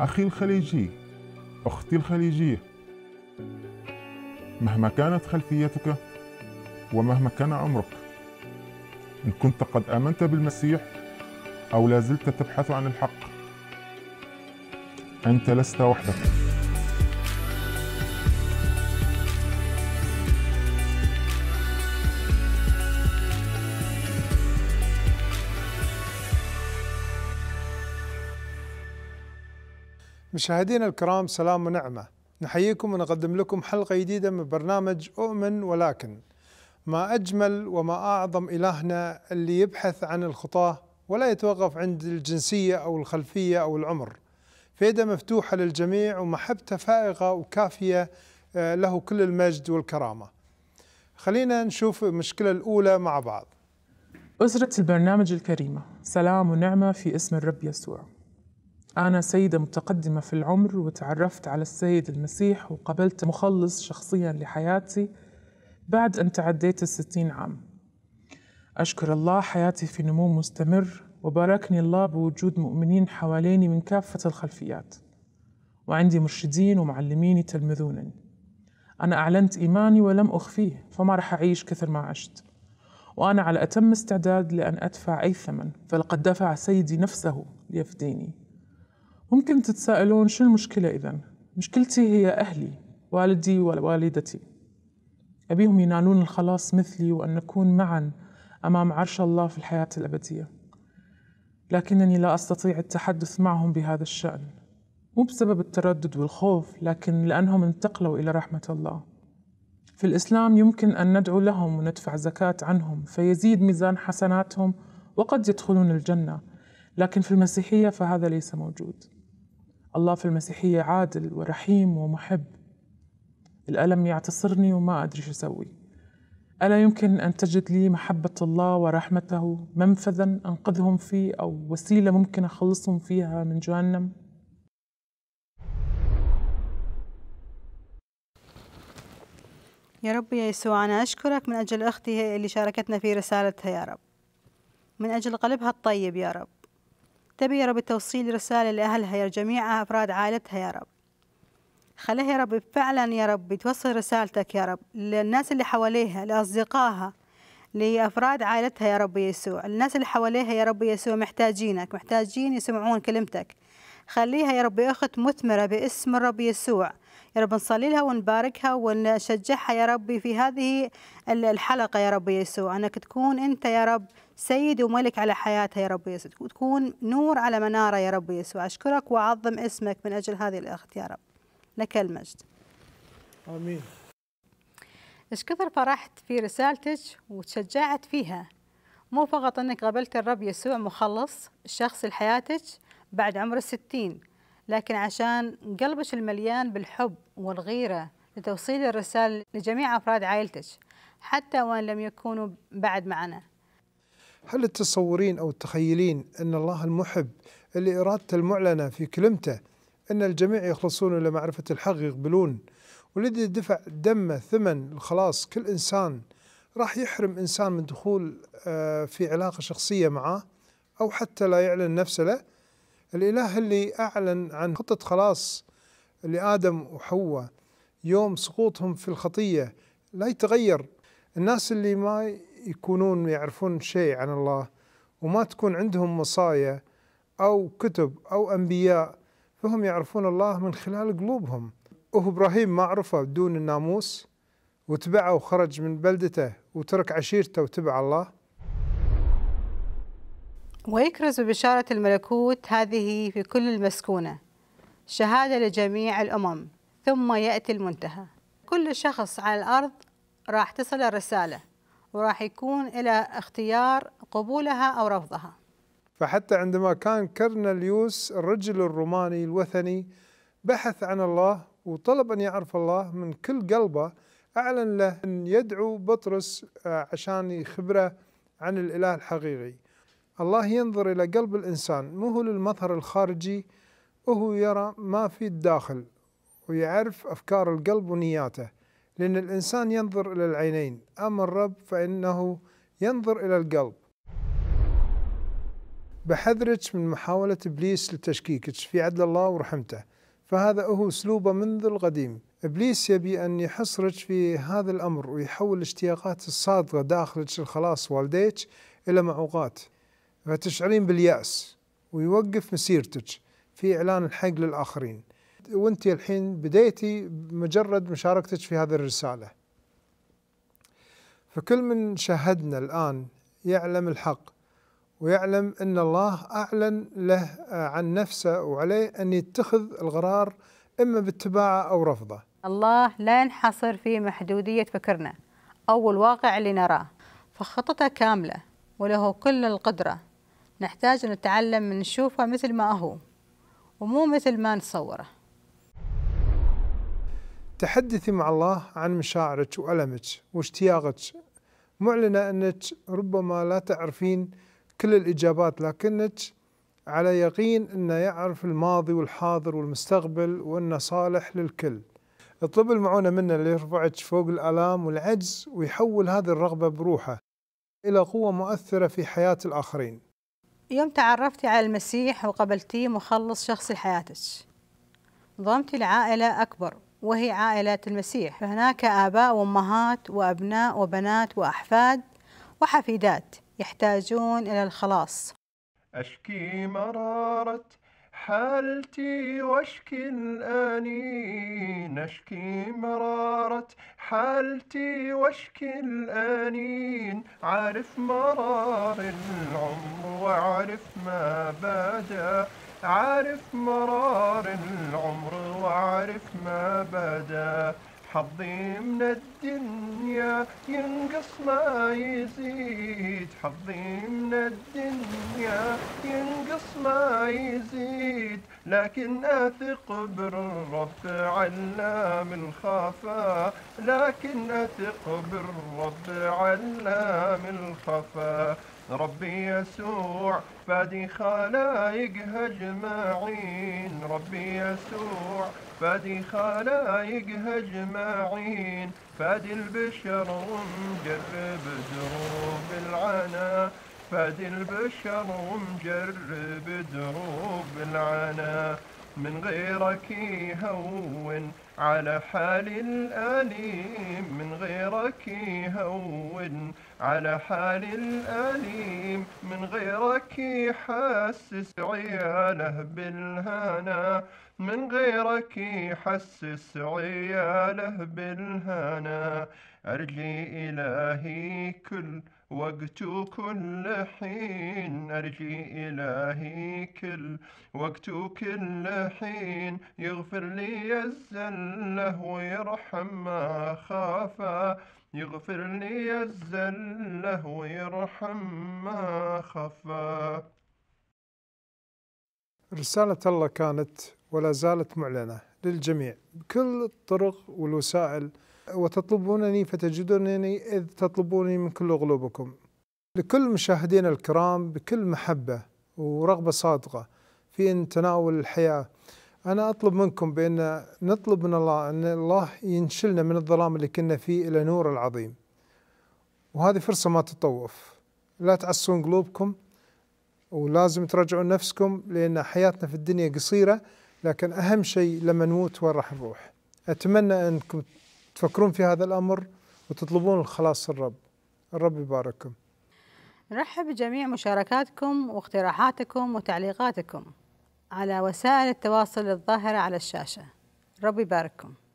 أخي الخليجي أختي الخليجية مهما كانت خلفيتك ومهما كان عمرك إن كنت قد آمنت بالمسيح أو لازلت تبحث عن الحق أنت لست وحدك مشاهدينا الكرام سلام ونعمة نحييكم ونقدم لكم حلقة جديدة من برنامج أؤمن ولكن ما أجمل وما أعظم إلهنا اللي يبحث عن الخطاة ولا يتوقف عند الجنسية أو الخلفية أو العمر فيده مفتوحة للجميع ومحبته فائقة وكافية آه، له كل المجد والكرامة خلينا نشوف المشكلة الأولى مع بعض أسرة البرنامج الكريمة سلام ونعمة في اسم الرب يسوع أنا سيدة متقدمة في العمر وتعرفت على السيد المسيح وقبلت مخلص شخصيا لحياتي بعد أن تعديت الستين عام أشكر الله حياتي في نمو مستمر وباركني الله بوجود مؤمنين حواليني من كافة الخلفيات وعندي مرشدين ومعلمين يتلمذونني أنا أعلنت إيماني ولم أخفيه فما راح أعيش كثر ما عشت وأنا على أتم استعداد لأن أدفع أي ثمن فلقد دفع سيدي نفسه ليفديني ممكن تتساءلون شو المشكلة إذا؟ مشكلتي هي أهلي والدي ووالدتي أبيهم ينالون الخلاص مثلي وأن نكون معا أمام عرش الله في الحياة الأبدية لكنني لا أستطيع التحدث معهم بهذا الشأن مو بسبب التردد والخوف لكن لأنهم انتقلوا إلى رحمة الله في الإسلام يمكن أن ندعو لهم وندفع زكاة عنهم فيزيد ميزان حسناتهم وقد يدخلون الجنة لكن في المسيحية فهذا ليس موجود الله في المسيحية عادل ورحيم ومحب الألم يعتصرني وما أدري شو أسوي ألا يمكن أن تجد لي محبة الله ورحمته منفذا أنقذهم فيه أو وسيلة ممكن أخلصهم فيها من جهنم؟ يا رب يا يسوع أنا أشكرك من أجل أختي اللي شاركتنا في رسالتها يا رب من أجل قلبها الطيب يا رب تبي يا رب توصيل رسالة لأهلها يا جميع أفراد عائلتها يا رب خليها يا رب فعلا يا رب توصل رسالتك يا رب للناس اللي حواليها لأصدقائها لأفراد عائلتها يا رب يسوع الناس اللي حواليها يا رب يسوع محتاجينك محتاجين يسمعون كلمتك خليها يا رب أخت مثمرة باسم الرب يسوع يا رب نصلي لها ونباركها ونشجعها يا ربي في هذه الحلقة يا رب يسوع أنك تكون أنت يا رب سيد وملك على حياتها يا رب يسوع تكون نور على منارة يا رب يسوع أشكرك وأعظم اسمك من أجل هذه الأخت يا رب لك المجد آمين إيش كثر فرحت في رسالتك وتشجعت فيها مو فقط أنك قبلت الرب يسوع مخلص شخص لحياتك بعد عمر الستين لكن عشان قلبك المليان بالحب والغيرة لتوصيل الرسالة لجميع أفراد عائلتك حتى وإن لم يكونوا بعد معنا هل تتصورين أو تخيلين أن الله المحب اللي إرادته المعلنة في كلمته أن الجميع يخلصون إلى معرفة الحق يقبلون والذي دفع دمه ثمن الخلاص كل إنسان راح يحرم إنسان من دخول آه، في علاقة شخصية معه أو حتى لا يعلن نفسه له الإله اللي أعلن عن خطة خلاص لآدم وحواء يوم سقوطهم في الخطية لا يتغير الناس اللي ما يكونون يعرفون شيء عن الله وما تكون عندهم وصايا أو كتب أو أنبياء فهم يعرفون الله من خلال قلوبهم وهو إبراهيم ما عرفه بدون الناموس وتبعه وخرج من بلدته وترك عشيرته وتبع الله ويكرز ببشارة الملكوت هذه في كل المسكونة شهادة لجميع الأمم ثم يأتي المنتهى كل شخص على الأرض راح تصل الرسالة وراح يكون إلى اختيار قبولها أو رفضها فحتى عندما كان كرنليوس الرجل الروماني الوثني بحث عن الله وطلب أن يعرف الله من كل قلبه أعلن له أن يدعو بطرس آه، عشان يخبره عن الإله الحقيقي الله ينظر إلى قلب الإنسان مو هو للمظهر الخارجي وهو يرى ما في الداخل ويعرف أفكار القلب ونياته لأن الإنسان ينظر إلى العينين أما الرب فإنه ينظر إلى القلب بحذرك من محاولة إبليس لتشكيكك في عدل الله ورحمته فهذا هو أسلوبه منذ القديم إبليس يبي أن يحصرك في هذا الأمر ويحول اشتياقات الصادقة داخلك الخلاص والديك إلى معوقات فتشعرين باليأس ويوقف مسيرتك في إعلان الحق للآخرين وانت الحين بديتي مجرد مشاركتك في هذه الرسالة فكل من شاهدنا الآن يعلم الحق ويعلم أن الله أعلن له عن نفسه وعليه أن يتخذ القرار إما باتباعه أو رفضه الله لا ينحصر في محدودية فكرنا أو الواقع اللي نراه فخططه كاملة وله كل القدرة نحتاج نتعلم من نشوفه مثل ما هو ومو مثل ما نصوره تحدثي مع الله عن مشاعرك وألمك واشتياقك معلنة أنك ربما لا تعرفين كل الإجابات لكنك على يقين أنه يعرف الماضي والحاضر والمستقبل وأنه صالح للكل اطلب المعونة منه اللي يرفعك فوق الآلام والعجز ويحول هذه الرغبة بروحه إلى قوة مؤثرة في حياة الآخرين يوم تعرفتي على المسيح وقبلتيه مخلص شخصي لحياتك ضمتي لعائلة أكبر وهي عائلة المسيح فهناك آباء وأمهات وأبناء وبنات وأحفاد وحفيدات يحتاجون إلى الخلاص أشكي مرارة حالتي واشكي الآنين أشكي مرارة حالتي واشكي الآنين عارف مرار العمر واعرف ما بدا عارف مرار العمر واعرف ما بدا حظي من الدنيا ينقص ما يزيد حظي من الدنيا ينقص ما يزيد لكن أثق بالرب علام الخفا لكن أثق بالرب علام الخفا ربي يسوع فادي خلايقها اجمعين ربي يسوع فادي خلايق هجمعين فادي البشر ومجرب دروب العنا فادي البشر ومجرب دروب العنا من غيرك يهون على حال الأليم من غيرك يهون على حال الأليم من غيرك يحسس عياله بالهنا من غيرك يحسس عياله بالهنا أرجي إلهي كل وقت كل حين أرجي إلهي كل وقت كل حين يغفر لي الزلة ويرحم ما خافه يغفر لي الزلة ويرحم ما خفى رسالة الله كانت ولا زالت معلنة للجميع بكل الطرق والوسائل وتطلبونني فتجدونني إذ تطلبوني من كل قلوبكم لكل مشاهدينا الكرام بكل محبة ورغبة صادقة في أن تناول الحياة أنا أطلب منكم بأن نطلب من الله أن الله ينشلنا من الظلام اللي كنا فيه إلى نور العظيم وهذه فرصة ما تطوف لا تعصون قلوبكم ولازم تراجعون نفسكم لأن حياتنا في الدنيا قصيرة لكن أهم شيء لما نموت وين راح نروح أتمنى أنكم تفكرون في هذا الأمر وتطلبون الخلاص الرب الرب يبارككم نرحب بجميع مشاركاتكم واقتراحاتكم وتعليقاتكم على وسائل التواصل الظاهرة على الشاشة رب يبارككم